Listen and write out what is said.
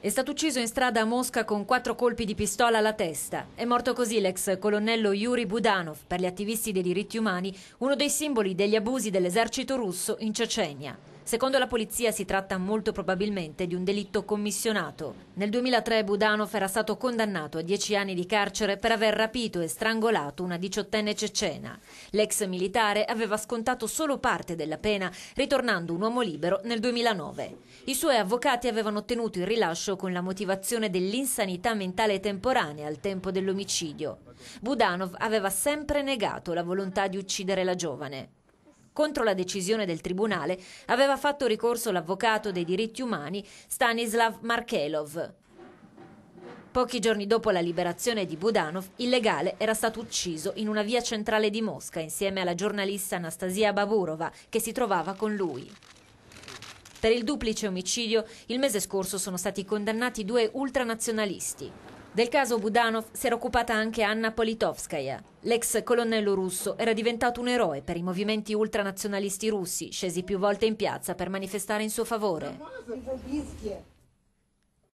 È stato ucciso in strada a Mosca con quattro colpi di pistola alla testa. È morto così l'ex colonnello Yuri Budanov, per gli attivisti dei diritti umani, uno dei simboli degli abusi dell'esercito russo in Cecenia. Secondo la polizia si tratta molto probabilmente di un delitto commissionato. Nel 2003 Budanov era stato condannato a dieci anni di carcere per aver rapito e strangolato una diciottenne cecena. L'ex militare aveva scontato solo parte della pena, ritornando un uomo libero nel 2009. I suoi avvocati avevano ottenuto il rilascio con la motivazione dell'insanità mentale temporanea al tempo dell'omicidio. Budanov aveva sempre negato la volontà di uccidere la giovane. Contro la decisione del Tribunale aveva fatto ricorso l'avvocato dei diritti umani Stanislav Markelov. Pochi giorni dopo la liberazione di Budanov, il legale era stato ucciso in una via centrale di Mosca insieme alla giornalista Anastasia Baburova che si trovava con lui. Per il duplice omicidio il mese scorso sono stati condannati due ultranazionalisti. Del caso Budanov si era occupata anche Anna Politkovskaya. L'ex colonnello russo era diventato un eroe per i movimenti ultranazionalisti russi, scesi più volte in piazza per manifestare in suo favore.